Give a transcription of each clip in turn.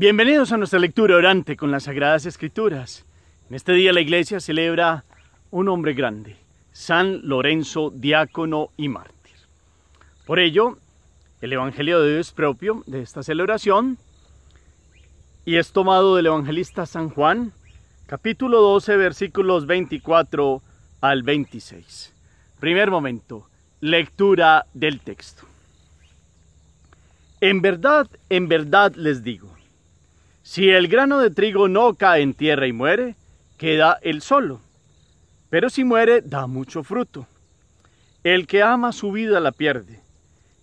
Bienvenidos a nuestra lectura orante con las Sagradas Escrituras. En este día la iglesia celebra un hombre grande, San Lorenzo, diácono y mártir. Por ello, el Evangelio de Dios propio de esta celebración y es tomado del evangelista San Juan, capítulo 12, versículos 24 al 26. Primer momento, lectura del texto. En verdad, en verdad les digo si el grano de trigo no cae en tierra y muere, queda él solo. Pero si muere, da mucho fruto. El que ama su vida la pierde,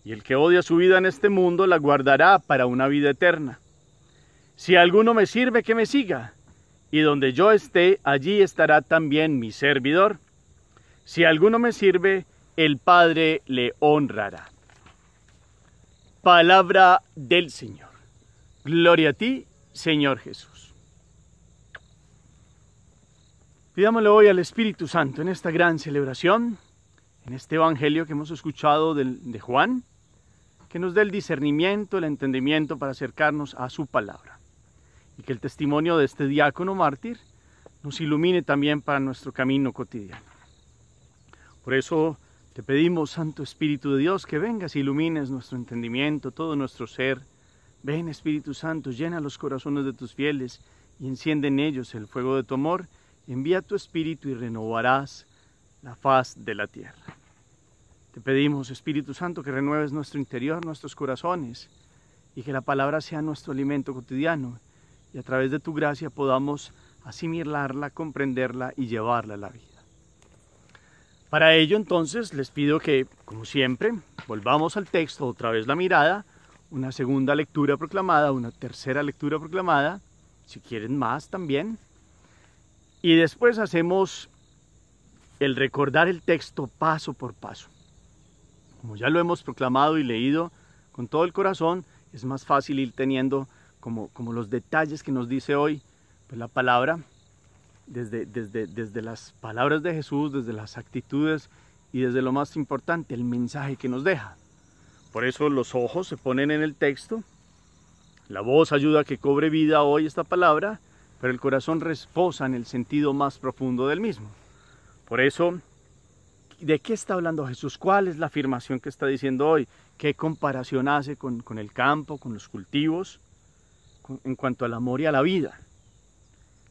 y el que odia su vida en este mundo la guardará para una vida eterna. Si alguno me sirve, que me siga, y donde yo esté, allí estará también mi servidor. Si alguno me sirve, el Padre le honrará. Palabra del Señor. Gloria a ti, Señor Jesús. Pidámosle hoy al Espíritu Santo en esta gran celebración, en este Evangelio que hemos escuchado de Juan, que nos dé el discernimiento, el entendimiento para acercarnos a su palabra. Y que el testimonio de este diácono mártir nos ilumine también para nuestro camino cotidiano. Por eso te pedimos, Santo Espíritu de Dios, que vengas e ilumines nuestro entendimiento, todo nuestro ser, Ven Espíritu Santo, llena los corazones de tus fieles y enciende en ellos el fuego de tu amor. Envía tu Espíritu y renovarás la faz de la tierra. Te pedimos, Espíritu Santo, que renueves nuestro interior, nuestros corazones, y que la palabra sea nuestro alimento cotidiano, y a través de tu gracia podamos asimilarla, comprenderla y llevarla a la vida. Para ello entonces les pido que, como siempre, volvamos al texto otra vez la mirada, una segunda lectura proclamada, una tercera lectura proclamada, si quieren más también. Y después hacemos el recordar el texto paso por paso. Como ya lo hemos proclamado y leído con todo el corazón, es más fácil ir teniendo como, como los detalles que nos dice hoy pues, la palabra, desde, desde, desde las palabras de Jesús, desde las actitudes y desde lo más importante, el mensaje que nos deja. Por eso los ojos se ponen en el texto. La voz ayuda a que cobre vida hoy esta palabra, pero el corazón resposa en el sentido más profundo del mismo. Por eso, ¿de qué está hablando Jesús? ¿Cuál es la afirmación que está diciendo hoy? ¿Qué comparación hace con, el campo, con los cultivos, en cuanto al amor y a la vida?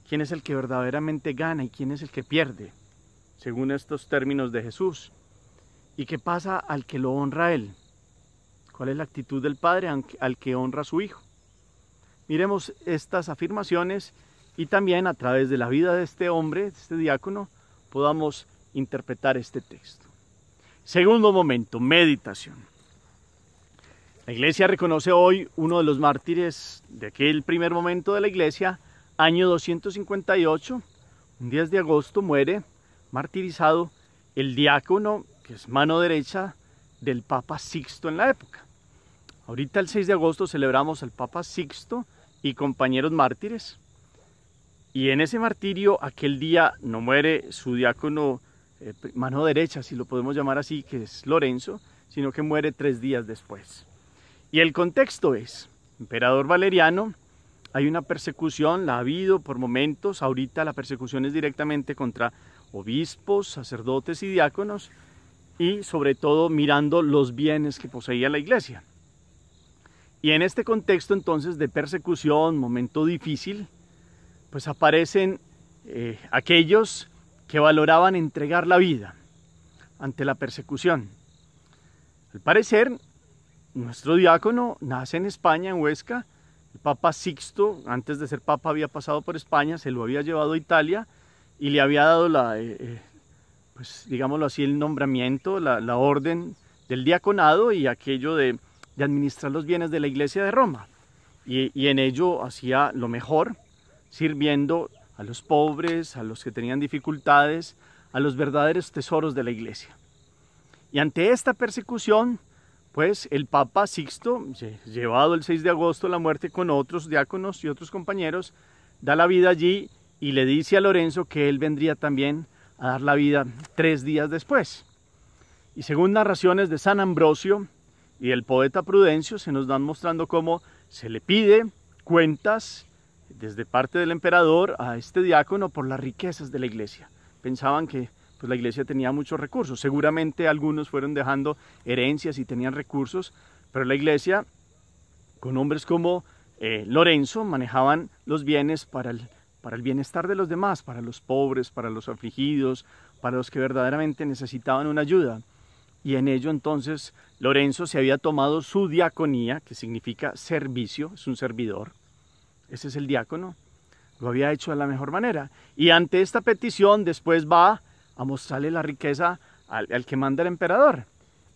¿Quién es el que verdaderamente gana y quién es el que pierde? Según estos términos de Jesús. ¿Y qué pasa al que lo honra a él? ¿Cuál es la actitud del Padre al que honra a su Hijo? Miremos estas afirmaciones y también a través de la vida de este hombre, de este diácono, podamos interpretar este texto. Segundo momento, meditación. La iglesia reconoce hoy uno de los mártires de aquel primer momento de la iglesia, año 258, un 10 de agosto muere martirizado el diácono, que es mano derecha del Papa Sixto en la época. Ahorita el 6 de agosto celebramos al Papa Sixto y compañeros mártires. Y en ese martirio, aquel día no muere su diácono eh, mano derecha, si lo podemos llamar así, que es Lorenzo, sino que muere tres días después. Y el contexto es, emperador Valeriano, hay una persecución, la ha habido por momentos, ahorita la persecución es directamente contra obispos, sacerdotes y diáconos, y sobre todo mirando los bienes que poseía la iglesia. Y en este contexto entonces de persecución, momento difícil, pues aparecen eh, aquellos que valoraban entregar la vida ante la persecución. Al parecer, nuestro diácono nace en España, en Huesca. El Papa Sixto, antes de ser Papa, había pasado por España, se lo había llevado a Italia y le había dado la, eh, eh, pues digámoslo así, el nombramiento, la orden del diaconado y aquello de de administrar los bienes de la iglesia de Roma. Y, en ello hacía lo mejor, sirviendo a los pobres, a los que tenían dificultades, a los verdaderos tesoros de la iglesia. Y ante esta persecución, pues el Papa Sixto, llevado el 6 de agosto a la muerte con otros diáconos y otros compañeros, da la vida allí y le dice a Lorenzo que él vendría también a dar la vida tres días después. Y según narraciones de San Ambrosio, y el poeta Prudencio se nos dan mostrando cómo se le pide cuentas desde parte del emperador a este diácono por las riquezas de la iglesia. Pensaban que pues, la iglesia tenía muchos recursos. Seguramente algunos fueron dejando herencias y tenían recursos, pero la iglesia, con hombres como eh, Lorenzo, manejaban los bienes para el, para el bienestar de los demás, para los pobres, para los afligidos, para los que verdaderamente necesitaban una ayuda y en ello entonces Lorenzo se había tomado su diaconía, que significa servicio, es un servidor, ese es el diácono, lo había hecho de la mejor manera. Y ante esta petición después va a mostrarle la riqueza al, al que manda el emperador.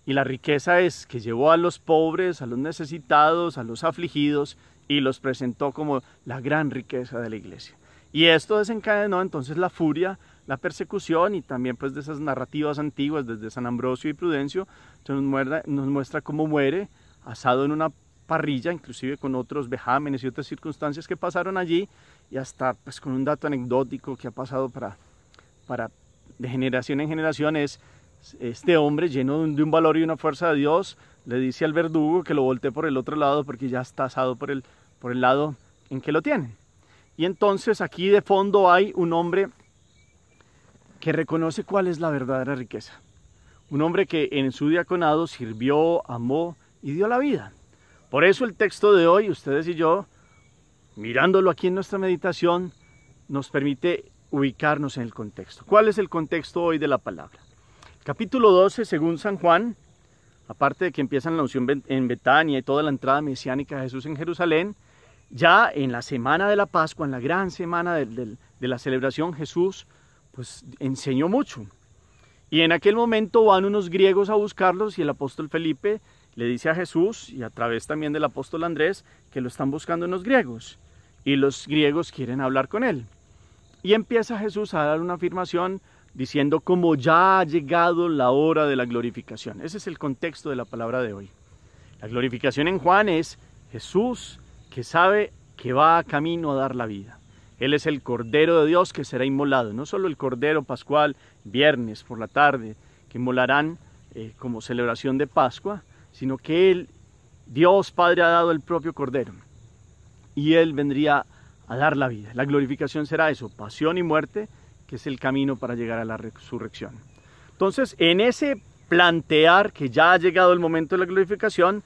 Y la riqueza es que llevó a los pobres, a los necesitados, a los afligidos y los presentó como la gran riqueza de la iglesia. Y esto desencadenó entonces la furia la persecución y también pues de esas narrativas antiguas desde San Ambrosio y Prudencio, nos, muestra cómo muere asado en una parrilla, inclusive con otros vejámenes y otras circunstancias que pasaron allí y hasta pues con un dato anecdótico que ha pasado para, para de generación en generación es este hombre lleno de un valor y una fuerza de Dios le dice al verdugo que lo voltee por el otro lado porque ya está asado por el, por el lado en que lo tiene. Y entonces aquí de fondo hay un hombre que reconoce cuál es la verdadera riqueza. Un hombre que en su diaconado sirvió, amó y dio la vida. Por eso el texto de hoy, ustedes y yo, mirándolo aquí en nuestra meditación, nos permite ubicarnos en el contexto. ¿Cuál es el contexto hoy de la palabra? Capítulo 12, según San Juan, aparte de que empiezan la unción en Betania y toda la entrada mesiánica de Jesús en Jerusalén, ya en la semana de la Pascua, en la gran semana de, de la celebración, Jesús pues enseñó mucho. Y en aquel momento van unos griegos a buscarlos y el apóstol Felipe le dice a Jesús y a través también del apóstol Andrés que lo están buscando unos griegos y los griegos quieren hablar con él. Y empieza Jesús a dar una afirmación diciendo como ya ha llegado la hora de la glorificación. Ese es el contexto de la palabra de hoy. La glorificación en Juan es Jesús que sabe que va a camino a dar la vida. Él es el Cordero de Dios que será inmolado, no solo el Cordero Pascual viernes por la tarde, que inmolarán eh, como celebración de Pascua, sino que Él, Dios Padre, ha dado el propio Cordero. Y Él vendría a dar la vida. La glorificación será eso, pasión y muerte, que es el camino para llegar a la resurrección. Entonces, en ese plantear que ya ha llegado el momento de la glorificación,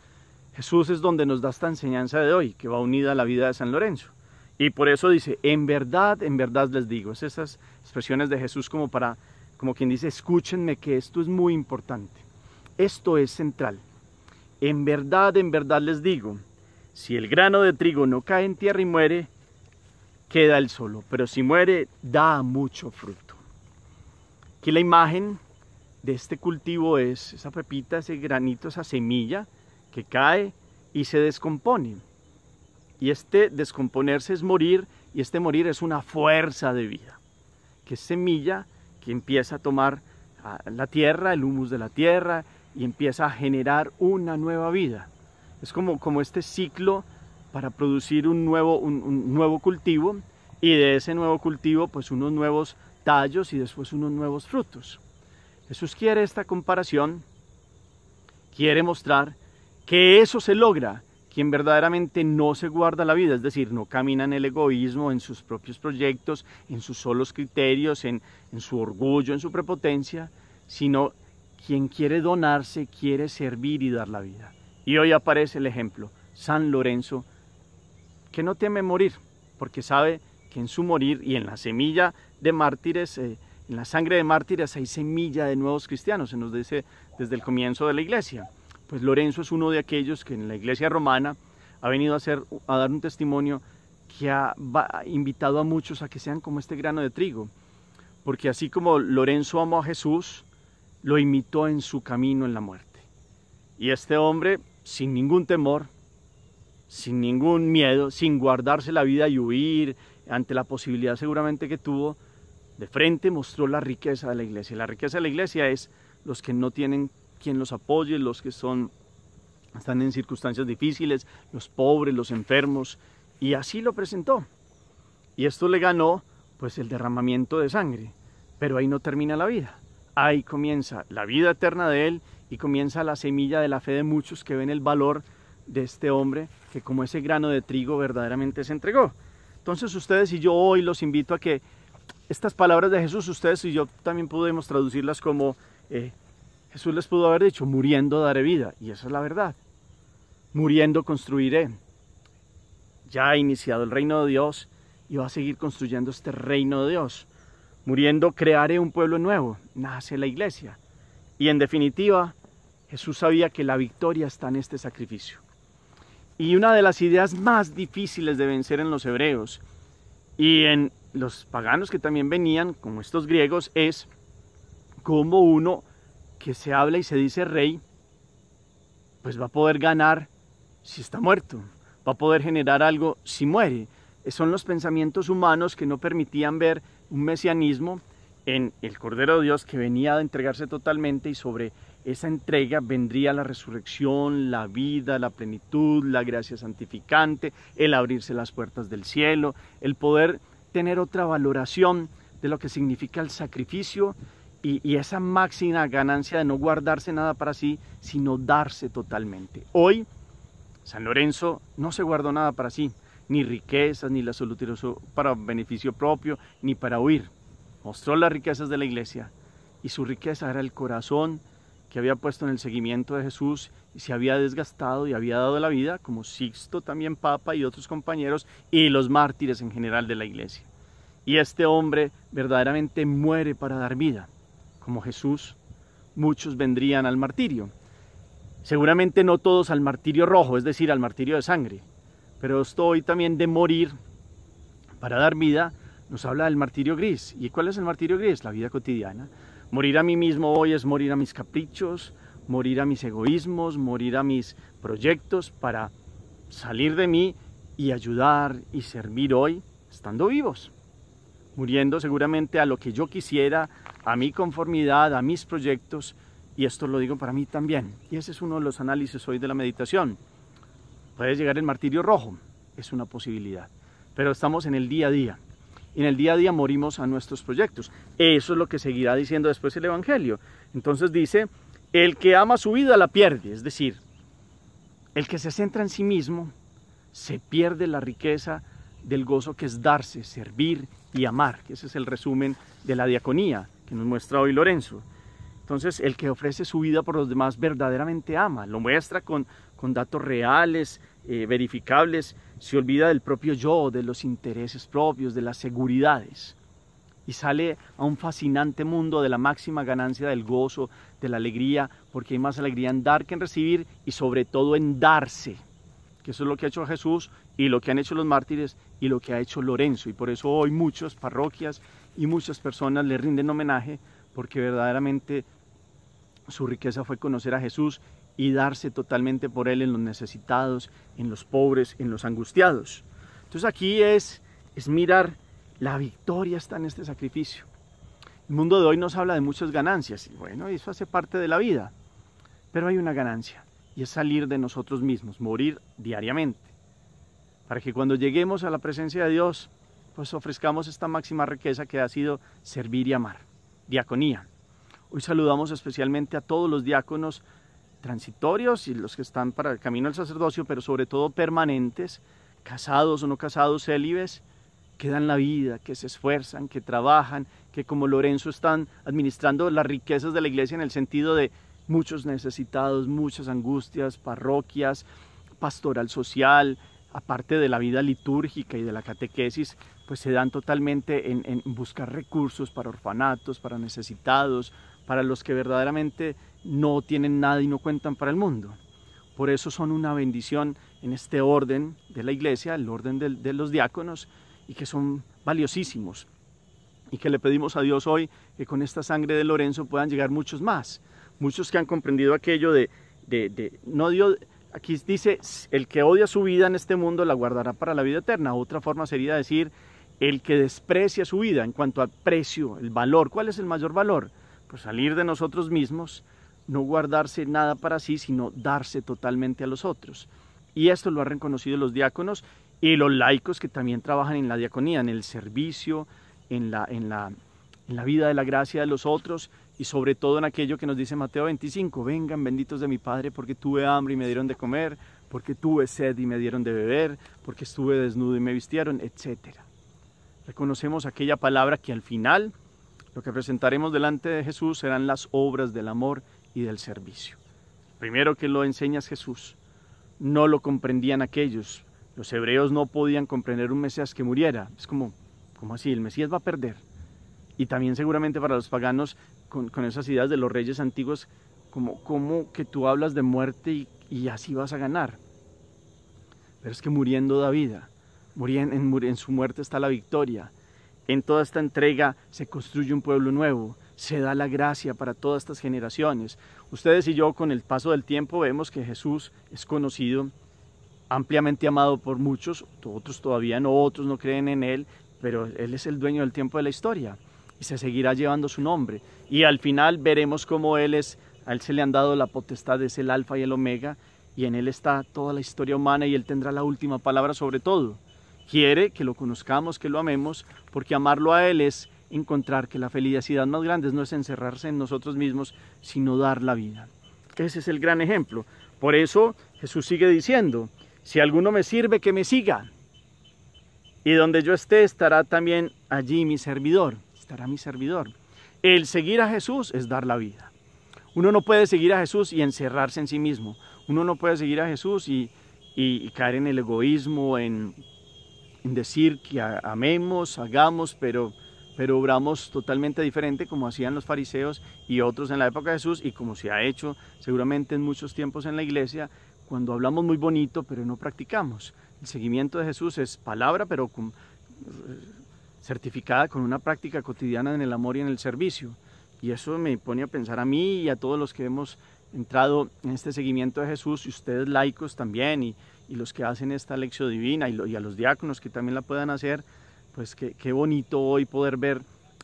Jesús es donde nos da esta enseñanza de hoy, que va unida a la vida de San Lorenzo. Y por eso dice, en verdad, en verdad les digo, esas expresiones de Jesús como para, como quien dice, escúchenme que esto es muy importante. Esto es central. En verdad, en verdad les digo, si el grano de trigo no cae en tierra y muere, queda el solo, pero si muere, da mucho fruto. Aquí la imagen de este cultivo es esa pepita, ese granito, esa semilla que cae y se descompone. Y este descomponerse es morir y este morir es una fuerza de vida, que es semilla que empieza a tomar la tierra, el humus de la tierra y empieza a generar una nueva vida. Es como, como este ciclo para producir un nuevo, un nuevo cultivo y de ese nuevo cultivo pues unos nuevos tallos y después unos nuevos frutos. Jesús quiere esta comparación, quiere mostrar que eso se logra quien verdaderamente no se guarda la vida, es decir, no camina en el egoísmo, en sus propios proyectos, en sus solos criterios, en, su orgullo, en su prepotencia, sino quien quiere donarse, quiere servir y dar la vida. Y hoy aparece el ejemplo, San Lorenzo, que no teme morir, porque sabe que en su morir y en la semilla de mártires, eh, en la sangre de mártires hay semilla de nuevos cristianos, se nos dice desde el comienzo de la iglesia. Pues Lorenzo es uno de aquellos que en la iglesia romana ha venido a, hacer, a dar un testimonio que ha invitado a muchos a que sean como este grano de trigo. Porque así como Lorenzo amó a Jesús, lo imitó en su camino en la muerte. Y este hombre, sin ningún temor, sin ningún miedo, sin guardarse la vida y huir ante la posibilidad seguramente que tuvo, de frente mostró la riqueza de la iglesia. La riqueza de la iglesia es los que no tienen quien los apoye, los que son, están en circunstancias difíciles, los pobres, los enfermos, y así lo presentó. Y esto le ganó pues el derramamiento de sangre, pero ahí no termina la vida. Ahí comienza la vida eterna de él y comienza la semilla de la fe de muchos que ven el valor de este hombre que como ese grano de trigo verdaderamente se entregó. Entonces ustedes y yo hoy los invito a que estas palabras de Jesús, ustedes y yo también podemos traducirlas como eh, Jesús les pudo haber dicho, muriendo daré vida, y esa es la verdad. Muriendo construiré. Ya ha iniciado el reino de Dios y va a seguir construyendo este reino de Dios. Muriendo crearé un pueblo nuevo, nace la iglesia. Y en definitiva, Jesús sabía que la victoria está en este sacrificio. Y una de las ideas más difíciles de vencer en los hebreos y en los paganos que también venían, como estos griegos, es cómo uno que se habla y se dice rey, pues va a poder ganar si está muerto, va a poder generar algo si muere. Son los pensamientos humanos que no permitían ver un mesianismo en el Cordero de Dios que venía a entregarse totalmente y sobre esa entrega vendría la resurrección, la vida, la plenitud, la gracia santificante, el abrirse las puertas del cielo, el poder tener otra valoración de lo que significa el sacrificio y, esa máxima ganancia de no guardarse nada para sí, sino darse totalmente. Hoy, San Lorenzo no se guardó nada para sí, ni riquezas, ni la utilizó para beneficio propio, ni para huir. Mostró las riquezas de la iglesia y su riqueza era el corazón que había puesto en el seguimiento de Jesús y se había desgastado y había dado la vida, como Sixto también Papa y otros compañeros y los mártires en general de la iglesia. Y este hombre verdaderamente muere para dar vida como Jesús, muchos vendrían al martirio. Seguramente no todos al martirio rojo, es decir, al martirio de sangre, pero estoy también de morir para dar vida, nos habla del martirio gris. ¿Y cuál es el martirio gris? La vida cotidiana. Morir a mí mismo hoy es morir a mis caprichos, morir a mis egoísmos, morir a mis proyectos para salir de mí y ayudar y servir hoy estando vivos, muriendo seguramente a lo que yo quisiera, a mi conformidad, a mis proyectos, y esto lo digo para mí también. Y ese es uno de los análisis hoy de la meditación. Puede llegar el martirio rojo, es una posibilidad, pero estamos en el día a día. y En el día a día morimos a nuestros proyectos. Eso es lo que seguirá diciendo después el Evangelio. Entonces dice, el que ama su vida la pierde, es decir, el que se centra en sí mismo se pierde la riqueza del gozo que es darse, servir y amar, que ese es el resumen de la diaconía, nos muestra hoy Lorenzo. Entonces, el que ofrece su vida por los demás verdaderamente ama, lo muestra con, datos reales, eh, verificables, se olvida del propio yo, de los intereses propios, de las seguridades, y sale a un fascinante mundo de la máxima ganancia del gozo, de la alegría, porque hay más alegría en dar que en recibir, y sobre todo en darse, que eso es lo que ha hecho Jesús y lo que han hecho los mártires y lo que ha hecho Lorenzo, y por eso hoy muchas parroquias y muchas personas le rinden homenaje porque verdaderamente su riqueza fue conocer a Jesús y darse totalmente por Él en los necesitados, en los pobres, en los angustiados. Entonces aquí es, es mirar, la victoria está en este sacrificio. El mundo de hoy nos habla de muchas ganancias, y bueno, eso hace parte de la vida, pero hay una ganancia, y es salir de nosotros mismos, morir diariamente, para que cuando lleguemos a la presencia de Dios, pues ofrezcamos esta máxima riqueza que ha sido servir y amar, diaconía. Hoy saludamos especialmente a todos los diáconos transitorios y los que están para el camino al sacerdocio, pero sobre todo permanentes, casados o no casados, célibes, que dan la vida, que se esfuerzan, que trabajan, que como Lorenzo están administrando las riquezas de la iglesia en el sentido de muchos necesitados, muchas angustias, parroquias, pastoral social, aparte de la vida litúrgica y de la catequesis, pues se dan totalmente en, buscar recursos para orfanatos, para necesitados, para los que verdaderamente no tienen nada y no cuentan para el mundo. Por eso son una bendición en este orden de la iglesia, el orden de, los diáconos, y que son valiosísimos. Y que le pedimos a Dios hoy que con esta sangre de Lorenzo puedan llegar muchos más, muchos que han comprendido aquello de, de, de Aquí dice, el que odia su vida en este mundo la guardará para la vida eterna. Otra forma sería decir, el que desprecia su vida en cuanto al precio, el valor. ¿Cuál es el mayor valor? Pues salir de nosotros mismos, no guardarse nada para sí, sino darse totalmente a los otros. Y esto lo han reconocido los diáconos y los laicos que también trabajan en la diaconía, en el servicio, en la, en la vida de la gracia de los otros y sobre todo en aquello que nos dice Mateo 25, vengan benditos de mi Padre porque tuve hambre y me dieron de comer, porque tuve sed y me dieron de beber, porque estuve desnudo y me vistieron, etc. Reconocemos aquella palabra que al final lo que presentaremos delante de Jesús serán las obras del amor y del servicio. Primero que lo enseñas Jesús. No lo comprendían aquellos. Los hebreos no podían comprender un Mesías que muriera. Es como, como así? El Mesías va a perder. Y también seguramente para los paganos con, esas ideas de los reyes antiguos, como, como que tú hablas de muerte y, así vas a ganar. Pero es que muriendo da vida, muriendo, en, en su muerte está la victoria. En toda esta entrega se construye un pueblo nuevo, se da la gracia para todas estas generaciones. Ustedes y yo con el paso del tiempo vemos que Jesús es conocido, ampliamente amado por muchos, otros todavía no, otros no creen en Él, pero Él es el dueño del tiempo de la historia y se seguirá llevando su nombre. Y al final veremos cómo Él es, a Él se le han dado la potestad, es el alfa y el omega, y en Él está toda la historia humana y Él tendrá la última palabra sobre todo. Quiere que lo conozcamos, que lo amemos, porque amarlo a Él es encontrar que la felicidad más grande no es encerrarse en nosotros mismos, sino dar la vida. Ese es el gran ejemplo. Por eso Jesús sigue diciendo, si alguno me sirve, que me siga. Y donde yo esté, estará también allí mi servidor, estará mi servidor. El seguir a Jesús es dar la vida. Uno no puede seguir a Jesús y encerrarse en sí mismo. Uno no puede seguir a Jesús y, caer en el egoísmo, en, decir que amemos, hagamos, pero, pero obramos totalmente diferente como hacían los fariseos y otros en la época de Jesús y como se ha hecho seguramente en muchos tiempos en la iglesia, cuando hablamos muy bonito pero no practicamos. El seguimiento de Jesús es palabra, pero certificada con una práctica cotidiana en el amor y en el servicio. Y eso me pone a pensar a mí y a todos los que hemos entrado en este seguimiento de Jesús, y ustedes laicos también, y, los que hacen esta lección divina, y, a los diáconos que también la puedan hacer, pues qué bonito hoy poder ver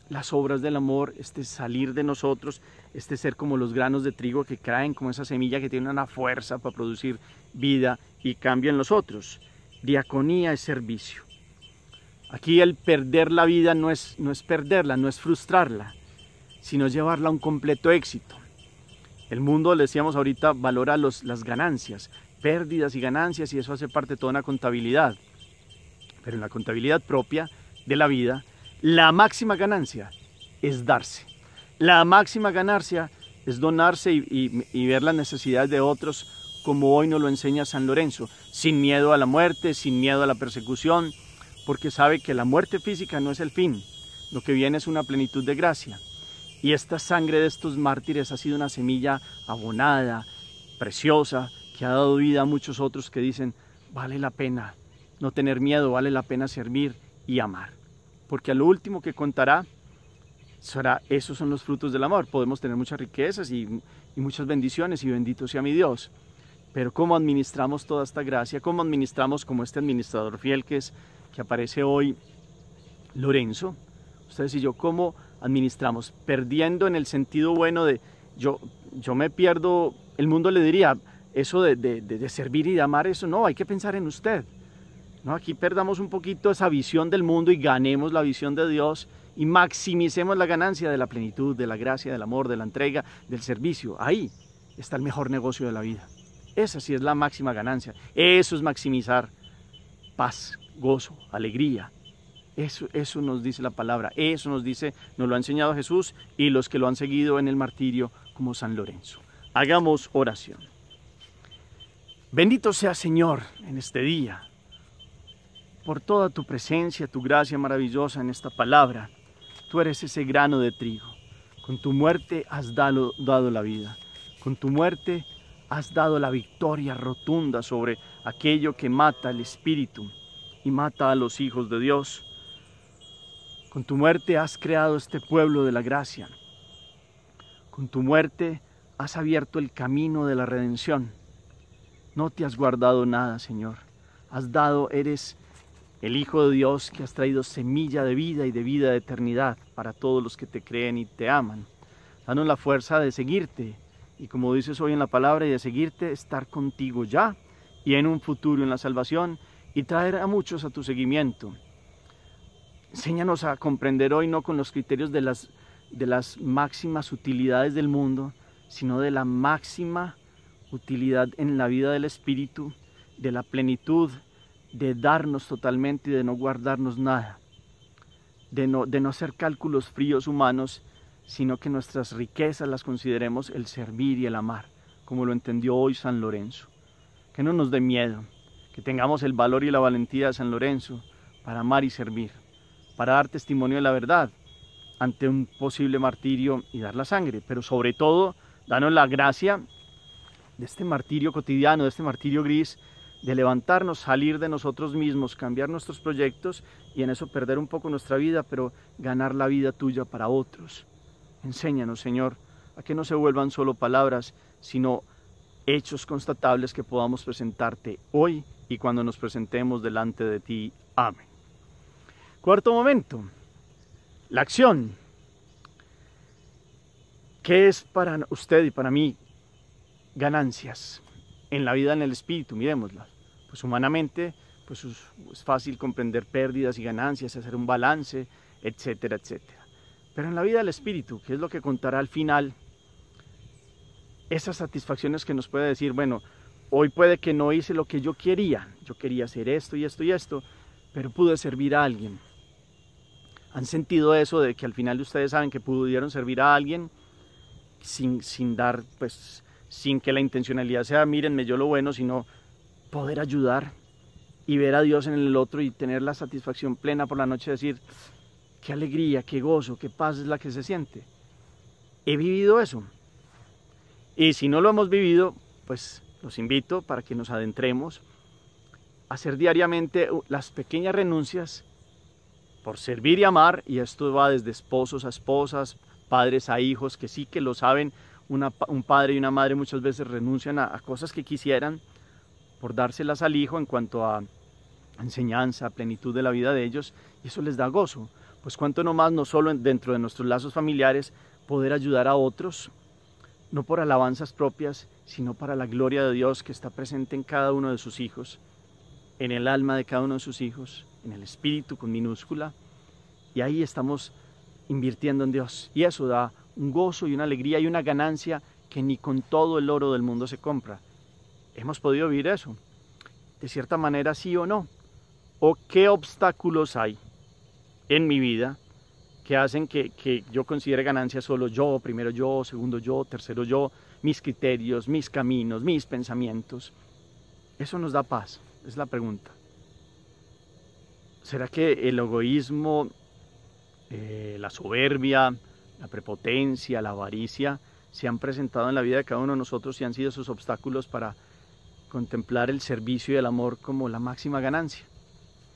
las obras del amor, este salir de nosotros, este ser como los granos de trigo que caen, como esa semilla que tiene una fuerza para producir vida y cambio en los otros. Diaconía es servicio. Aquí el perder la vida no es, no es perderla, no es frustrarla, sino llevarla a un completo éxito. El mundo, le decíamos ahorita, valora los, las ganancias, pérdidas y ganancias, y eso hace parte de toda una contabilidad. Pero en la contabilidad propia de la vida, la máxima ganancia es darse. La máxima ganancia es donarse y, y, ver las necesidades de otros como hoy nos lo enseña San Lorenzo, sin miedo a la muerte, sin miedo a la persecución, porque sabe que la muerte física no es el fin, lo que viene es una plenitud de gracia. Y esta sangre de estos mártires ha sido una semilla abonada, preciosa, que ha dado vida a muchos otros que dicen, vale la pena no tener miedo, vale la pena servir y amar. Porque a lo último que contará será, esos son los frutos del amor. Podemos tener muchas riquezas y, y muchas bendiciones y bendito sea mi Dios. Pero cómo administramos toda esta gracia, cómo administramos como este administrador fiel que es que aparece hoy Lorenzo, ustedes y yo, ¿cómo administramos? Perdiendo en el sentido bueno de, yo, yo me pierdo, el mundo le diría, eso de, servir y de amar, eso no, hay que pensar en usted. ¿no? Aquí perdamos un poquito esa visión del mundo y ganemos la visión de Dios y maximicemos la ganancia de la plenitud, de la gracia, del amor, de la entrega, del servicio. Ahí está el mejor negocio de la vida. Esa sí es la máxima ganancia. Eso es maximizar paz, gozo, alegría. Eso, eso nos dice la palabra, eso nos dice, nos lo ha enseñado Jesús y los que lo han seguido en el martirio como San Lorenzo. Hagamos oración. Bendito sea Señor en este día, por toda tu presencia, tu gracia maravillosa en esta palabra. Tú eres ese grano de trigo. Con tu muerte has dado, dado la vida. Con tu muerte has dado la victoria rotunda sobre aquello que mata el espíritu, y mata a los hijos de Dios. Con tu muerte has creado este pueblo de la gracia. Con tu muerte has abierto el camino de la redención. No te has guardado nada, Señor. Has dado, eres el Hijo de Dios que has traído semilla de vida y de vida de eternidad para todos los que te creen y te aman. Danos la fuerza de seguirte y como dices hoy en la palabra y de seguirte, estar contigo ya y en un futuro en la salvación y traer a muchos a tu seguimiento. Enséñanos a comprender hoy no con los criterios de las, de las máximas utilidades del mundo, sino de la máxima utilidad en la vida del Espíritu, de la plenitud, de darnos totalmente y de no guardarnos nada, de no, de no hacer cálculos fríos humanos, sino que nuestras riquezas las consideremos el servir y el amar, como lo entendió hoy San Lorenzo. Que no nos dé miedo, que tengamos el valor y la valentía de San Lorenzo para amar y servir, para dar testimonio de la verdad ante un posible martirio y dar la sangre, pero sobre todo danos la gracia de este martirio cotidiano, de este martirio gris, de levantarnos, salir de nosotros mismos, cambiar nuestros proyectos y en eso perder un poco nuestra vida, pero ganar la vida tuya para otros. Enséñanos, Señor, a que no se vuelvan solo palabras, sino hechos constatables que podamos presentarte hoy y cuando nos presentemos delante de ti. Amén. Cuarto momento, la acción. ¿Qué es para usted y para mí ganancias en la vida, en el espíritu? Miremoslas. Pues humanamente, pues es fácil comprender pérdidas y ganancias, hacer un balance, etcétera, etcétera. Pero en la vida del espíritu, ¿qué es lo que contará al final, esas satisfacciones que nos puede decir, bueno, hoy puede que no hice lo que yo quería, yo quería hacer esto y esto y esto, pero pude servir a alguien. ¿Han sentido eso de que al final ustedes saben que pudieron servir a alguien sin, sin dar, pues, sin que la intencionalidad sea, mírenme yo lo bueno, sino poder ayudar y ver a Dios en el otro y tener la satisfacción plena por la noche de decir, qué alegría, qué gozo, qué paz es la que se siente. He vivido eso. Y si no lo hemos vivido, pues los invito para que nos adentremos a hacer diariamente las pequeñas renuncias por servir y amar, y esto va desde esposos a esposas, padres a hijos, que sí que lo saben, un padre y una madre muchas veces renuncian a, cosas que quisieran por dárselas al hijo en cuanto a enseñanza, plenitud de la vida de ellos, y eso les da gozo. Pues cuánto más, no solo dentro de nuestros lazos familiares, poder ayudar a otros no por alabanzas propias, sino para la gloria de Dios que está presente en cada uno de sus hijos, en el alma de cada uno de sus hijos, en el espíritu con minúscula, y ahí estamos invirtiendo en Dios. Y eso da un gozo y una alegría y una ganancia que ni con todo el oro del mundo se compra. Hemos podido vivir eso, de cierta manera sí o no. ¿O qué obstáculos hay en mi vida que hacen que, yo considere ganancia solo yo, primero yo, segundo yo, tercero yo, mis criterios, mis caminos, mis pensamientos. ¿Eso nos da paz? Es la pregunta. ¿Será que el egoísmo, eh, la soberbia, la prepotencia, la avaricia se han presentado en la vida de cada uno de nosotros y han sido sus obstáculos para contemplar el servicio y el amor como la máxima ganancia?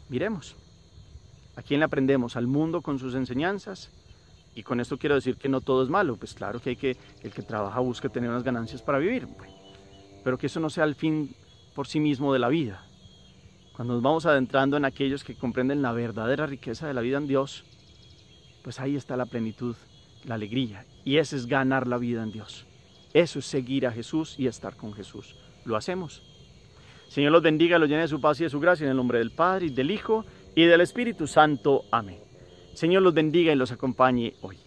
Miremos. ¿A quién le aprendemos? Al mundo con sus enseñanzas. Y con esto quiero decir que no todo es malo. Pues claro que hay que, el que trabaja busca tener unas ganancias para vivir. pero que eso no sea el fin por sí mismo de la vida. Cuando nos vamos adentrando en aquellos que comprenden la verdadera riqueza de la vida en Dios, pues ahí está la plenitud, la alegría. Y ese es ganar la vida en Dios. Eso es seguir a Jesús y estar con Jesús. Lo hacemos. Señor los bendiga, los llene de su paz y de su gracia en el nombre del Padre y del Hijo y del Espíritu Santo. Amén. Señor los bendiga y los acompañe hoy.